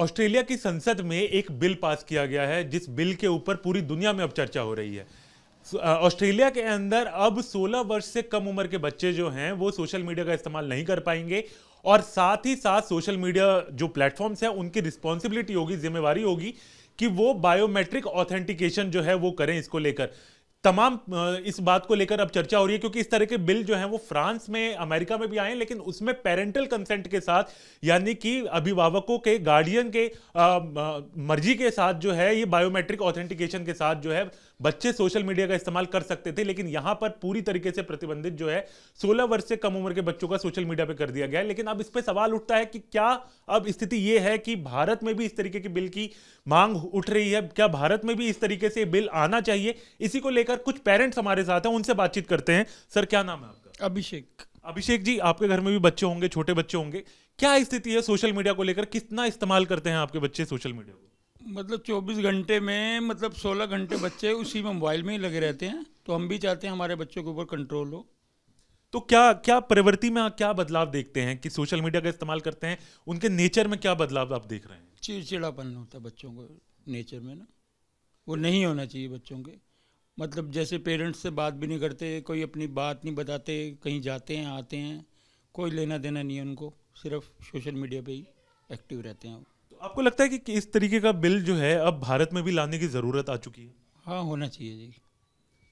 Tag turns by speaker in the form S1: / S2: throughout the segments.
S1: Australia की संसद में एक बिल पास किया गया है जिस बिल के ऊपर पूरी दुनिया में अब चर्चा हो रही है ऑस्ट्रेलिया के अंदर अब 16 वर्ष से कम उम्र के बच्चे जो हैं वो सोशल मीडिया का इस्तेमाल नहीं कर पाएंगे और साथ ही साथ सोशल मीडिया जो प्लेटफॉर्म्स हैं उनकी रिस्पॉन्सिबिलिटी होगी जिम्मेवारी होगी कि वो बायोमेट्रिक ऑथेंटिकेशन जो है वो करें इसको लेकर तमाम इस बात को लेकर अब चर्चा हो रही है क्योंकि इस तरह के बिल जो हैं वो फ्रांस में अमेरिका में भी आए लेकिन उसमें पेरेंटल कंसेंट के साथ यानी कि अभिभावकों के गार्डियन के आ, मर्जी के साथ जो है ये बायोमेट्रिक ऑथेंटिकेशन के साथ जो है बच्चे सोशल मीडिया का इस्तेमाल कर सकते थे लेकिन यहां पर पूरी तरीके से प्रतिबंधित जो है 16 वर्ष से कम उम्र के बच्चों का सोशल मीडिया पर कर दिया गया है लेकिन अब इस पर सवाल उठता है कि क्या अब स्थिति यह है कि भारत में भी इस तरीके के बिल की मांग उठ रही है क्या भारत में भी इस तरीके से बिल आना चाहिए इसी को लेकर कुछ पेरेंट्स हमारे साथ हैं उनसे बातचीत करते हैं सर क्या नाम है आपका अभिषेक अभिषेक जी आपके घर में भी बच्चे होंगे छोटे बच्चे होंगे क्या स्थिति है सोशल मीडिया को लेकर कितना इस्तेमाल करते हैं आपके बच्चे सोशल मीडिया को
S2: मतलब 24 घंटे में मतलब 16 घंटे बच्चे उसी में मोबाइल में ही लगे रहते हैं तो हम भी चाहते हैं हमारे बच्चों के ऊपर कंट्रोल हो तो क्या
S1: क्या प्रवृत्ति में क्या बदलाव देखते हैं कि सोशल मीडिया का इस्तेमाल करते हैं उनके नेचर में क्या बदलाव आप देख रहे हैं
S2: चिड़चिड़ापन होता है बच्चों को नेचर में ना वो नहीं होना चाहिए बच्चों के मतलब जैसे पेरेंट्स से बात भी नहीं करते कोई अपनी बात नहीं बताते कहीं जाते हैं आते हैं कोई लेना देना नहीं है उनको सिर्फ सोशल मीडिया पे ही एक्टिव रहते हैं वो
S1: आपको लगता है कि, इस तरीके का बिल जो है अब भारत में भी लाने की ज़रूरत आ चुकी है हाँ होना चाहिए जी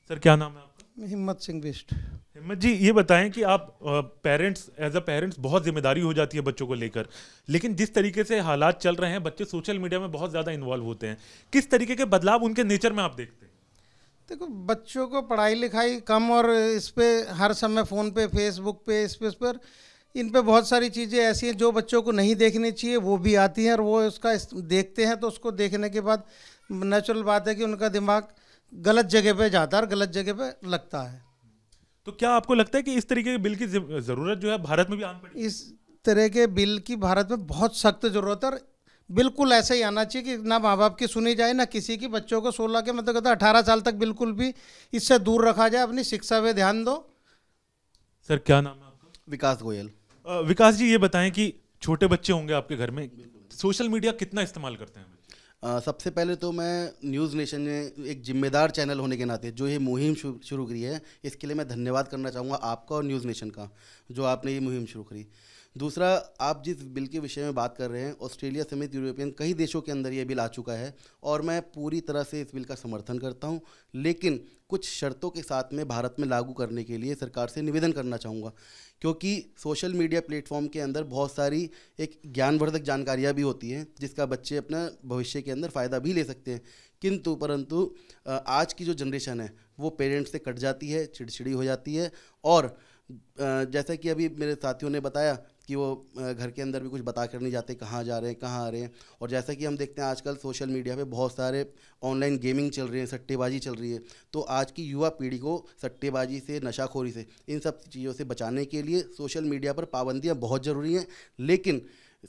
S1: सर क्या नाम है
S2: आपका हिम्मत सिंह बिस्ट हिम्मत जी ये बताएं कि
S1: आप पेरेंट्स एज अ पेरेंट्स बहुत जिम्मेदारी हो जाती है बच्चों को लेकर लेकिन जिस तरीके से हालात चल रहे हैं बच्चे सोशल मीडिया में बहुत ज़्यादा इन्वॉल्व होते हैं किस तरीके के बदलाव उनके नेचर में आप देखते हैं
S2: देखो बच्चों को पढ़ाई लिखाई कम और इस पर हर समय फ़ोन पे फेसबुक पे इस पर इन पे बहुत सारी चीज़ें ऐसी हैं जो बच्चों को नहीं देखनी चाहिए वो भी आती हैं और वो उसका देखते हैं तो उसको देखने के बाद नेचुरल बात है कि उनका दिमाग गलत जगह पे जाता है और गलत जगह पे लगता है तो क्या आपको लगता है कि इस तरीके के बिल की ज़रूरत जो है भारत में भी आना पड़ी इस तरह के बिल की भारत में बहुत सख्त ज़रूरत है और बिल्कुल ऐसे ही आना चाहिए कि ना माँ बाप की सुनी जाए ना किसी की बच्चों को सोलह के मतलब कहता अठारह साल तक बिल्कुल भी इससे दूर रखा जाए अपनी शिक्षा पे ध्यान दो
S1: सर क्या नाम है
S3: आपका विकास गोयल
S1: विकास जी ये बताएं कि छोटे बच्चे होंगे आपके घर में सोशल मीडिया कितना इस्तेमाल करते
S3: हैं सबसे पहले तो मैं न्यूज़ नेशन ने एक जिम्मेदार चैनल होने के नाते जो ये मुहिम शुरू करी है इसके लिए मैं धन्यवाद करना चाहूँगा आपका और न्यूज़ नेशन का जो आपने ये मुहिम शुरू करी दूसरा आप जिस बिल के विषय में बात कर रहे हैं ऑस्ट्रेलिया समेत यूरोपियन कई देशों के अंदर ये बिल आ चुका है और मैं पूरी तरह से इस बिल का समर्थन करता हूँ लेकिन कुछ शर्तों के साथ में भारत में लागू करने के लिए सरकार से निवेदन करना चाहूँगा क्योंकि सोशल मीडिया प्लेटफॉर्म के अंदर बहुत सारी एक ज्ञानवर्धक जानकारियाँ भी होती हैं जिसका बच्चे अपना भविष्य के अंदर फ़ायदा भी ले सकते हैं किंतु परंतु आज की जो जनरेशन है वो पेरेंट्स से कट जाती है चिड़चिड़ी हो जाती है और जैसा कि अभी मेरे साथियों ने बताया कि वो घर के अंदर भी कुछ बता कर नहीं जाते कहाँ जा रहे हैं कहाँ आ रहे हैं और जैसा कि हम देखते हैं आजकल सोशल मीडिया पे बहुत सारे ऑनलाइन गेमिंग चल रही है सट्टेबाजी चल रही है तो आज की युवा पीढ़ी को सट्टेबाजी से नशाखोरी से इन सब चीज़ों से बचाने के लिए सोशल मीडिया पर पाबंदियाँ बहुत ज़रूरी हैं लेकिन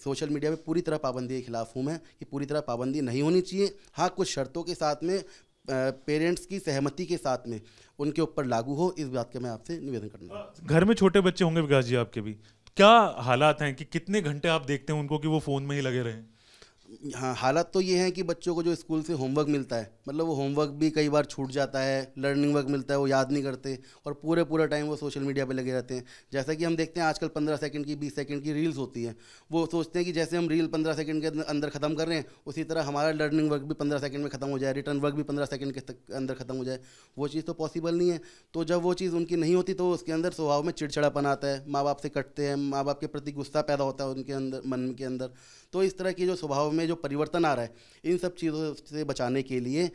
S3: सोशल मीडिया में पूरी तरह पाबंदी के खिलाफ हूँ मैं कि पूरी तरह पाबंदी नहीं होनी चाहिए हाँ कुछ शर्तों के साथ में पेरेंट्स की सहमति के साथ में उनके ऊपर लागू हो इस बात का मैं आपसे निवेदन करना
S1: घर में छोटे बच्चे होंगे विकास जी आपके भी क्या हालात हैं कि कितने घंटे आप देखते हैं उनको कि वो फोन में ही लगे रहें
S3: हाँ हालात तो ये है कि बच्चों को जो स्कूल से होमवर्क मिलता है मतलब वो होमवर्क भी कई बार छूट जाता है लर्निंग वर्क मिलता है वो याद नहीं करते और पूरे पूरा टाइम वो सोशल मीडिया पे लगे रहते हैं जैसा कि हम देखते हैं आजकल पंद्रह सेकंड की बीस सेकंड की रील्स होती हैं वो सोचते हैं कि जैसे हम रील पंद्रह सेकंड के अंदर ख़त्म कर रहे हैं उसी तरह हमारा लर्निंग वर्क भी पंद्रह सेकंड में ख़त्म हो जाए रिटर्न वर्क भी पंद्रह सेकंड के अंदर ख़त्म हो जाए वो चीज़ तो पॉसिबल नहीं है तो जब वो चीज़ उनकी नहीं होती तो उसके अंदर स्वभाव में चिड़चिड़ापन आता है माँ बाप से कटते हैं माँ बाप के प्रति गुस्सा पैदा होता है उनके अंदर मन के अंदर तो इस तरह की जो स्वभाव में में जो परिवर्तन आ रहा है इन सब चीज़ों से बचाने के लिए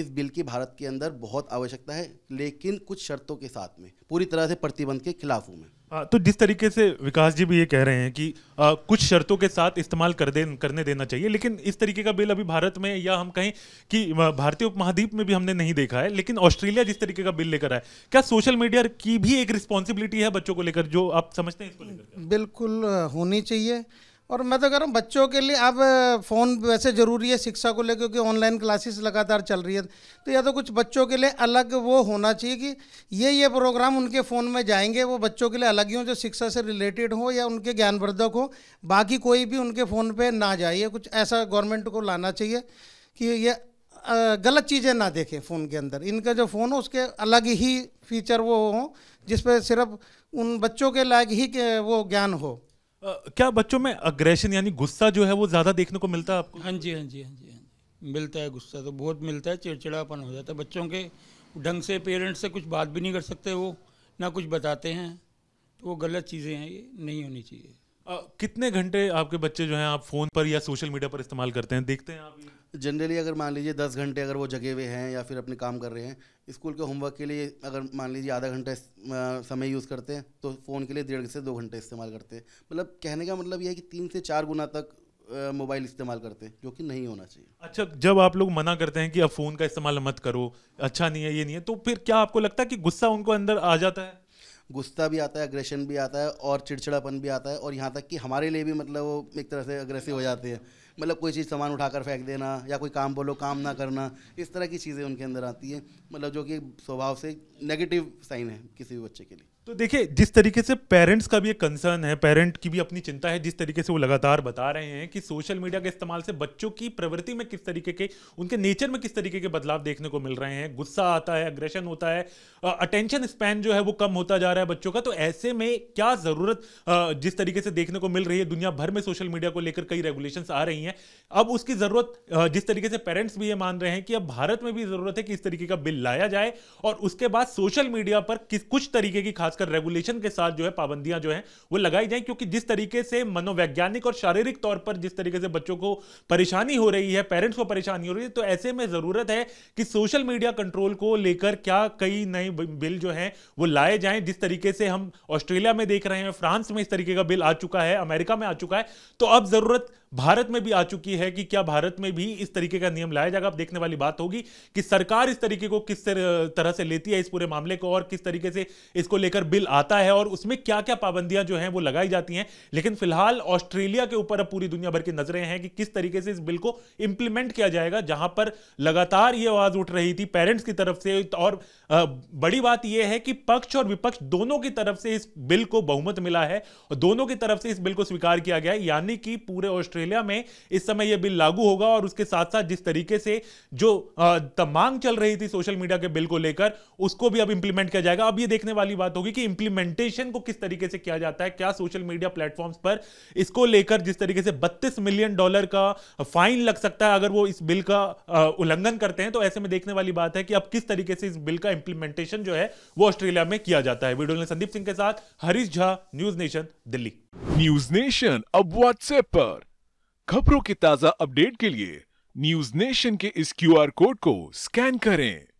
S3: इस बिल की भारत के अंदर बहुत आवश्यकता है लेकिन कुछ शर्तों के साथ में पूरी तरह से प्रतिबंध के खिलाफ हूँ मैं
S1: तो जिस तरीके से विकास जी भी ये कह रहे हैं कि आ, कुछ शर्तों के साथ इस्तेमाल कर दे करने देना चाहिए लेकिन इस तरीके का बिल अभी भारत में या हम कहें कि भारतीय उपमहाद्वीप में भी हमने नहीं देखा है लेकिन ऑस्ट्रेलिया जिस तरीके का बिल लेकर आए क्या सोशल मीडिया की भी एक रिस्पॉन्सिबिलिटी है बच्चों को लेकर
S2: जो आप समझते हैं इसको लेकर बिल्कुल होनी चाहिए और मैं तो कह रहा हूँ बच्चों के लिए अब फ़ोन वैसे ज़रूरी है शिक्षा को लेकर क्योंकि ऑनलाइन क्लासेस लगातार चल रही है तो या तो कुछ बच्चों के लिए अलग वो होना चाहिए कि ये ये प्रोग्राम उनके फ़ोन में जाएंगे वो बच्चों के लिए अलग ही हों जो शिक्षा से रिलेटेड हो या उनके ज्ञानवर्धक हो बाकी कोई भी उनके फ़ोन पर ना जाइए कुछ ऐसा गवर्नमेंट को लाना चाहिए कि ये गलत चीज़ें ना देखें फ़ोन के अंदर इनका जो फ़ोन हो उसके अलग ही फीचर वो हों जिस पर सिर्फ उन बच्चों के लायक ही के वो ज्ञान हो
S1: क्या बच्चों में अग्रेशन यानी गुस्सा जो है वो ज़्यादा देखने
S2: को मिलता है आपको हाँ जी हाँ जी हाँ जी हाँ मिलता है गुस्सा तो बहुत मिलता है चिड़चिड़ापन हो जाता है बच्चों के ढंग से पेरेंट्स से कुछ बात भी नहीं कर सकते वो ना कुछ बताते हैं तो वो
S3: गलत चीज़ें हैं ये नहीं होनी चाहिए
S1: आ, कितने घंटे आपके बच्चे जो हैं आप फ़ोन पर या सोशल मीडिया पर इस्तेमाल करते हैं देखते
S3: हैं आप जनरली अगर मान लीजिए दस घंटे अगर वो जगे हुए हैं या फिर अपने काम कर रहे हैं स्कूल के होमवर्क के लिए अगर मान लीजिए आधा घंटा समय यूज़ करते हैं तो फ़ोन के लिए डेढ़ से दो घंटे इस्तेमाल करते हैं मतलब कहने का मतलब ये है कि तीन से चार गुना तक मोबाइल इस्तेमाल करते हैं जो कि नहीं होना चाहिए
S1: अच्छा जब आप लोग मना करते हैं कि अब फ़ोन का इस्तेमाल मत करो अच्छा नहीं है ये नहीं है तो फिर क्या आपको लगता है कि गुस्सा उनको अंदर आ जाता
S3: है गुस्सा भी आता है अग्रेशन भी आता है और चिड़चिड़ापन भी आता है और यहाँ तक कि हमारे लिए भी मतलब वो एक तरह से अग्रेसिव हो जाते हैं मतलब कोई चीज़ सामान उठाकर फेंक देना या कोई काम बोलो काम ना करना इस तरह की चीज़ें उनके अंदर आती है मतलब जो कि स्वभाव से नेगेटिव साइन है किसी भी बच्चे के लिए
S1: तो देखिए जिस तरीके से पेरेंट्स का भी एक कंसर्न है पेरेंट की भी अपनी चिंता है जिस तरीके से वो लगातार बता रहे हैं कि सोशल मीडिया के इस्तेमाल से बच्चों की प्रवृत्ति में किस तरीके के उनके नेचर में किस तरीके के बदलाव देखने को मिल रहे हैं गुस्सा आता है अग्रेशन होता है अटेंशन स्पैन जो है वो कम होता जा रहा है बच्चों का तो ऐसे में क्या ज़रूरत जिस तरीके से देखने को मिल रही है दुनिया भर में सोशल मीडिया को लेकर कई रेगुलेशन आ रही हैं अब उसकी ज़रूरत जिस तरीके से पेरेंट्स भी ये मान रहे हैं कि अब भारत में भी ज़रूरत है कि इस तरीके का बिल लाया जाए और उसके बाद सोशल मीडिया पर किस कुछ तरीके की खास खासकर रेगुलेशन के साथ जो है पाबंदियां जो है वो लगाई जाए क्योंकि जिस तरीके से मनोवैज्ञानिक और शारीरिक तौर पर जिस तरीके से बच्चों को परेशानी हो रही है पेरेंट्स को परेशानी हो रही है तो ऐसे में जरूरत है कि सोशल मीडिया कंट्रोल को लेकर क्या कई नए बिल जो है वो लाए जाए जिस तरीके से हम ऑस्ट्रेलिया में देख रहे हैं फ्रांस में इस तरीके का बिल आ चुका है अमेरिका में आ चुका है तो अब जरूरत भारत में भी आ चुकी है कि क्या भारत में भी इस तरीके का नियम लाया जाएगा अब देखने वाली बात होगी कि सरकार इस तरीके को किस तरह से लेती है इस पूरे मामले को और किस तरीके से इसको लेकर अगर बिल आता है और उसमें क्या क्या पाबंदियां जो हैं वो लगाई जाती हैं लेकिन फिलहाल ऑस्ट्रेलिया के ऊपर अब पूरी दुनिया भर की नजरें हैं कि किस तरीके से इस बिल को इंप्लीमेंट किया जाएगा जहां पर लगातार ये आवाज उठ रही थी पेरेंट्स की तरफ से और बड़ी बात यह है कि पक्ष और विपक्ष दोनों की तरफ से इस बिल को बहुमत मिला है और दोनों की तरफ से इस बिल को स्वीकार किया गया है यानी कि पूरे ऑस्ट्रेलिया में इस समय यह बिल लागू होगा और उसके साथ साथ जिस तरीके से जो मांग चल रही थी सोशल मीडिया के बिल को लेकर उसको भी अब इंप्लीमेंट किया जाएगा अब यह देखने वाली बात होगी भी कि इंप्लीमेंटेशन को किस तरीके से किया जाता है क्या सोशल मीडिया प्लेटफॉर्म्स पर इसको लेकर जिस तरीके से 32 मिलियन डॉलर का फाइन लग सकता है अगर वो इस बिल का उल्लंघन करते हैं तो ऐसे में देखने वाली बात है कि अब किस तरीके से इस बिल का इंप्लीमेंटेशन जो है वो ऑस्ट्रेलिया में किया जाता है वीडियो संदीप सिंह के साथ Harish Jha news nation Delhi news nation अब व्हाट्सएप पर खबरों की ताजा अपडेट के लिए न्यूज नेशन के इस क्यू कोड को स्कैन करें